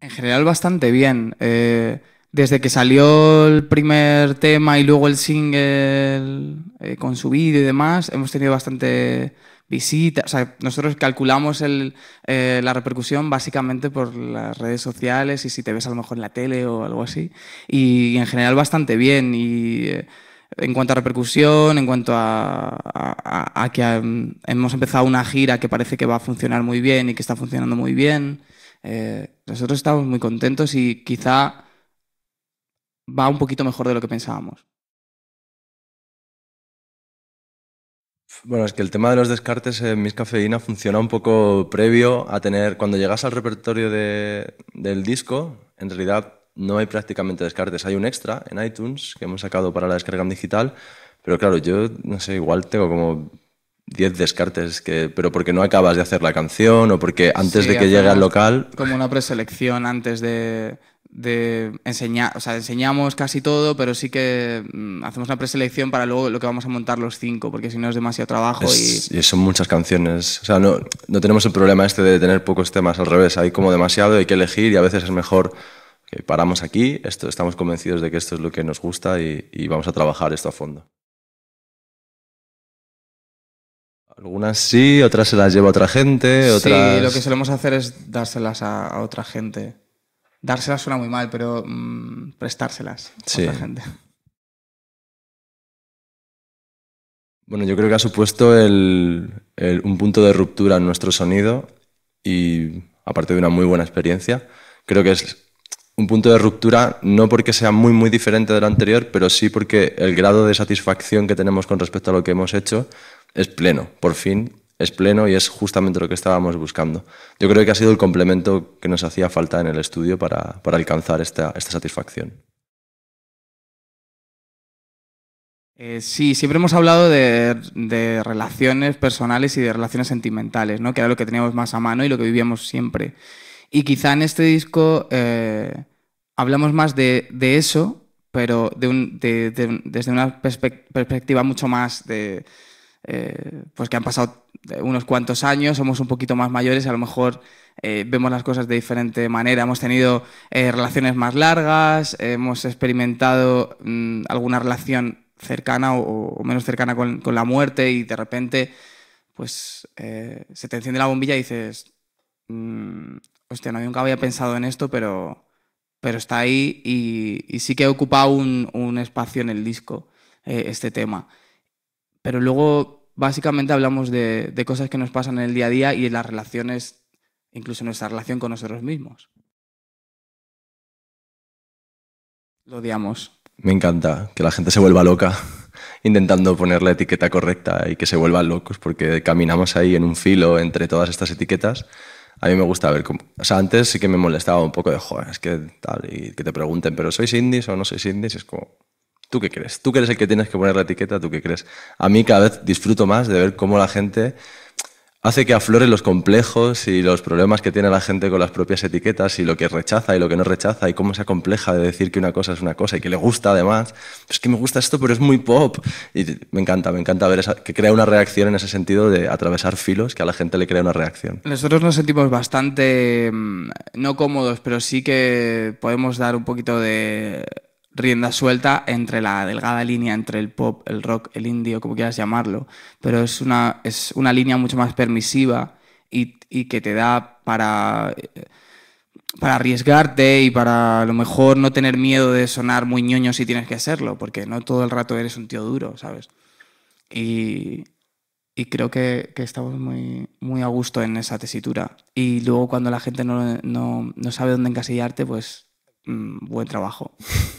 En general bastante bien. Eh, desde que salió el primer tema y luego el single eh, con su vídeo y demás, hemos tenido bastante visita. nosotros calculamos eh, la repercusión básicamente por las redes sociales y si te ves a lo mejor en la tele o algo así. Y, en general bastante bien. Y en cuanto a repercusión, en cuanto a que mm, hemos empezado una gira que parece que va a funcionar muy bien y que está funcionando muy bien. Eh, nosotros estamos muy contentos y quizá va un poquito mejor de lo que pensábamos. Bueno, es que el tema de los descartes en Miss Cafeína funciona un poco previo a tener, cuando llegas al repertorio de, del disco, en realidad no hay prácticamente descartes. Hay un extra en iTunes que hemos sacado para la descarga en digital, pero claro, yo no sé, igual tengo como 10 descartes, que, pero porque no acabas de hacer la canción o porque antes de que llegue al local... Como una preselección antes de, enseñar, o sea, enseñamos casi todo, pero sí que mm, hacemos una preselección para luego lo que vamos a montar los cinco, porque si no es demasiado trabajo. y... y... son muchas canciones, o sea, no, tenemos el problema este de tener pocos temas, al revés, hay como demasiado, hay que elegir y a veces es mejor que paramos aquí, esto, estamos convencidos de que esto es lo que nos gusta y vamos a trabajar esto a fondo. Algunas sí, otras se las lleva otra gente, otras... Sí, lo que solemos hacer es dárselas a, otra gente. Dárselas suena muy mal, pero mm, prestárselas a otra gente. Bueno, yo creo que ha supuesto el, un punto de ruptura en nuestro sonido y, aparte de una muy buena experiencia, creo que es un punto de ruptura no porque sea muy muy diferente del anterior, pero sí porque el grado de satisfacción que tenemos con respecto a lo que hemos hecho es pleno, por fin es pleno y es justamente lo que estábamos buscando. Yo creo que ha sido el complemento que nos hacía falta en el estudio para, alcanzar esta, satisfacción. Eh, sí, siempre hemos hablado de, relaciones personales y de relaciones sentimentales, ¿no? que era lo que teníamos más a mano y lo que vivíamos siempre. Y quizá en este disco eh, hablamos más de, eso, pero desde una perspectiva mucho más de, eh, pues que han pasado eh, unos cuantos años, somos un poquito más mayores, a lo mejor eh, vemos las cosas de diferente manera. Hemos tenido relaciones más largas, hemos experimentado mm, alguna relación cercana o, menos cercana con, la muerte y de repente pues se te enciende la bombilla y dices, mm, hostia, no, nunca había pensado en esto, pero, pero está ahí y, sí que ocupa un espacio en el disco este tema pero luego básicamente hablamos de, cosas que nos pasan en el día a día y en las relaciones, incluso en nuestra relación con nosotros mismos. Lo odiamos. Me encanta que la gente se vuelva loca intentando poner la etiqueta correcta y que se vuelvan locos porque caminamos ahí en un filo entre todas estas etiquetas. A mí me gusta ver, cómo, o sea, antes sí que me molestaba un poco de, joder, es que tal, y que te pregunten, pero ¿sois indies o no sois indies? Es como, ¿Tú qué crees? Tú crees el que tienes que poner la etiqueta, ¿tú qué crees? A mí cada vez disfruto más de ver cómo la gente hace que afloren los complejos y los problemas que tiene la gente con las propias etiquetas y lo que rechaza y lo que no rechaza y cómo se compleja de decir que una cosa es una cosa y que le gusta además. Pues es que me gusta esto, pero es muy pop. Y me encanta, me encanta ver esa, que crea una reacción en ese sentido de atravesar filos, que a la gente le crea una reacción. Nosotros nos sentimos bastante, mm, no cómodos, pero sí que podemos dar un poquito de rienda suelta entre la delgada línea entre el pop, el rock, el indio, como quieras llamarlo, pero es una, es una línea mucho más permisiva y, que te da para, eh, para arriesgarte y para a lo mejor no tener miedo de sonar muy ñoño si tienes que hacerlo, porque no todo el rato eres un tío duro, ¿sabes? Y, creo que, estamos muy, muy a gusto en esa tesitura. Y luego cuando la gente no, sabe dónde encasillarte, pues mm, buen trabajo.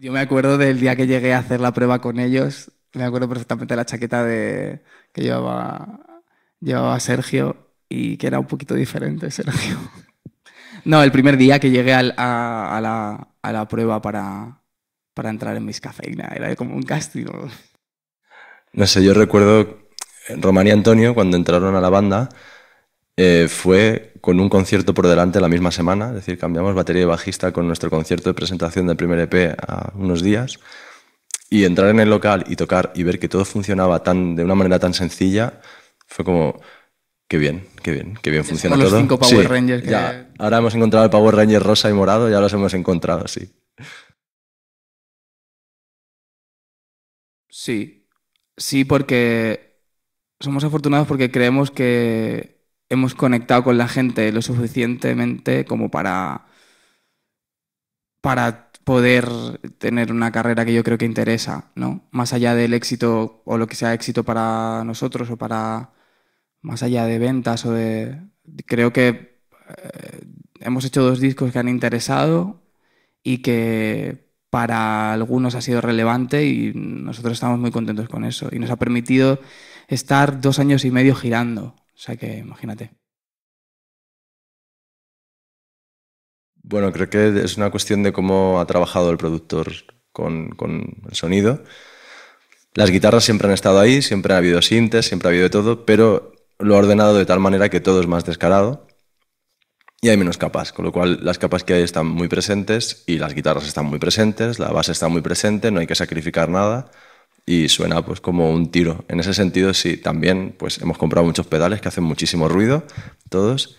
Yo me acuerdo del día que llegué a hacer la prueba con ellos, me acuerdo perfectamente de la chaqueta que llevaba, Sergio y que era un poquito diferente, Sergio. No, el primer día que llegué a, la, prueba para, entrar en mis cafeína, era como un castigo. No sé, yo recuerdo Román y Antonio cuando entraron a la banda, eh, fue con un concierto por delante la misma semana, es decir, cambiamos batería y bajista con nuestro concierto de presentación del primer EP a unos días. Y entrar en el local y tocar y ver que todo funcionaba tan, de una manera tan sencilla fue como, qué bien, qué bien, qué bien funciona todo. ahora hemos encontrado el Power Ranger rosa y morado, ya los hemos encontrado, sí. Sí, sí, porque somos afortunados porque creemos que hemos conectado con la gente lo suficientemente como para, para poder tener una carrera que yo creo que interesa, ¿no? Más allá del éxito o lo que sea éxito para nosotros o para más allá de ventas o de creo que eh, hemos hecho dos discos que han interesado y que para algunos ha sido relevante y nosotros estamos muy contentos con eso y nos ha permitido estar dos años y medio girando o sea que imagínate. Bueno, creo que es una cuestión de cómo ha trabajado el productor con, con el sonido. Las guitarras siempre han estado ahí, siempre ha habido sintes, siempre ha habido de todo, pero lo ha ordenado de tal manera que todo es más descarado y hay menos capas, con lo cual las capas que hay están muy presentes y las guitarras están muy presentes, la base está muy presente, no hay que sacrificar nada y suena pues como un tiro. En ese sentido, sí, también pues hemos comprado muchos pedales que hacen muchísimo ruido, todos,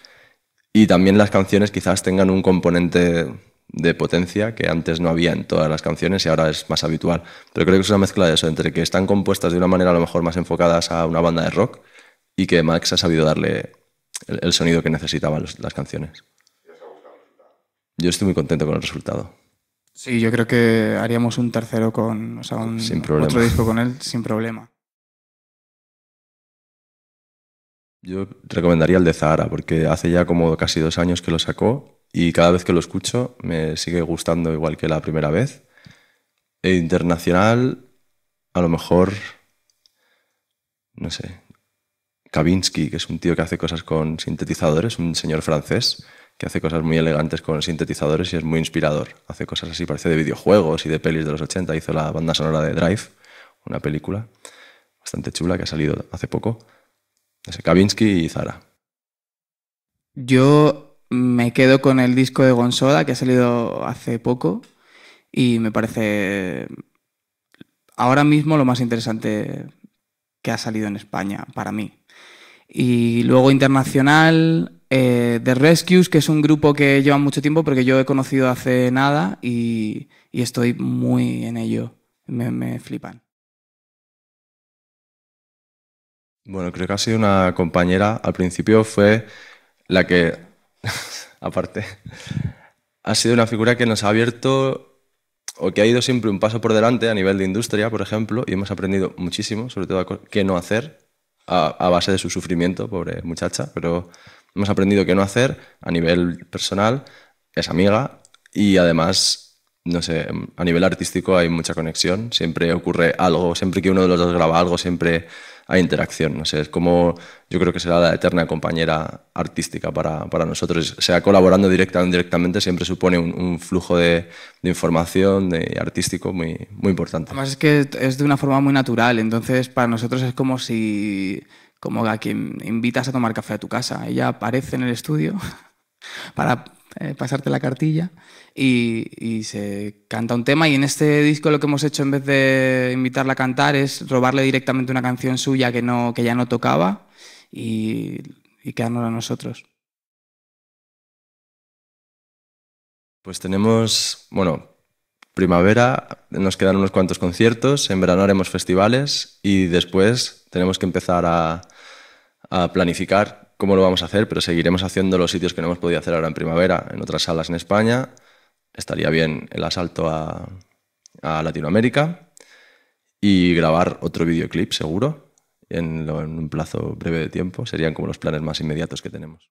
y también las canciones quizás tengan un componente de potencia que antes no había en todas las canciones y ahora es más habitual. Pero creo que es una mezcla de eso, entre que están compuestas de una manera a lo mejor más enfocadas a una banda de rock y que Max ha sabido darle el, sonido que necesitaban las canciones. Yo estoy muy contento con el resultado. Sí, yo creo que haríamos un tercero con, o sea, un, otro disco con él sin problema. Yo recomendaría el de Zahara, porque hace ya como casi dos años que lo sacó y cada vez que lo escucho me sigue gustando igual que la primera vez. E internacional, a lo mejor, no sé, Kavinsky, que es un tío que hace cosas con sintetizadores, un señor francés, que hace cosas muy elegantes con sintetizadores y es muy inspirador. Hace cosas así, parece de videojuegos y de pelis de los 80. Hizo la banda sonora de Drive, una película bastante chula que ha salido hace poco. ese Kavinsky y Zara. Yo me quedo con el disco de Gonzola que ha salido hace poco y me parece ahora mismo lo más interesante que ha salido en España para mí. Y luego internacional, eh, The Rescues, que es un grupo que lleva mucho tiempo porque yo he conocido hace nada y, y estoy muy en ello. Me, flipan. Bueno, creo que ha sido una compañera. Al principio fue la que, aparte, ha sido una figura que nos ha abierto o que ha ido siempre un paso por delante a nivel de industria, por ejemplo, y hemos aprendido muchísimo, sobre todo qué no hacer a base de su sufrimiento, pobre muchacha, pero hemos aprendido qué no hacer a nivel personal, es amiga y además, no sé, a nivel artístico hay mucha conexión, siempre ocurre algo, siempre que uno de los dos graba algo, siempre hay interacción, no sé, es como yo creo que será la eterna compañera artística para, para nosotros, sea, colaborando directa, directamente siempre supone un, flujo de, de, información de artístico muy, muy importante. Además es que es de una forma muy natural, entonces para nosotros es como si como a quien invitas a tomar café a tu casa. Ella aparece en el estudio para eh, pasarte la cartilla y, se canta un tema y en este disco lo que hemos hecho en vez de invitarla a cantar es robarle directamente una canción suya que, ya no tocaba y, y quedarnos a nosotros. Pues tenemos, bueno, primavera nos quedan unos cuantos conciertos, en verano haremos festivales y después tenemos que empezar a, a planificar cómo lo vamos a hacer, pero seguiremos haciendo los sitios que no hemos podido hacer ahora en primavera en otras salas en España. Estaría bien el asalto a, Latinoamérica y grabar otro videoclip seguro en, un plazo breve de tiempo. Serían como los planes más inmediatos que tenemos.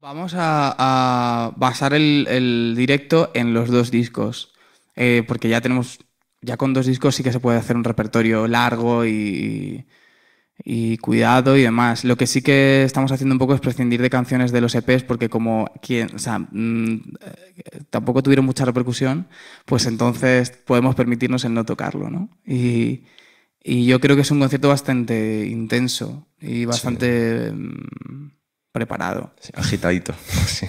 Vamos a, basar el, directo en los dos discos, eh, porque ya tenemos ya con dos discos sí que se puede hacer un repertorio largo y, y cuidado y demás. Lo que sí que estamos haciendo un poco es prescindir de canciones de los EPs porque como quien, mm, tampoco tuvieron mucha repercusión, pues entonces podemos permitirnos el no tocarlo, ¿no? Y, yo creo que es un concierto bastante intenso y bastante mm, preparado. agitadito, sí.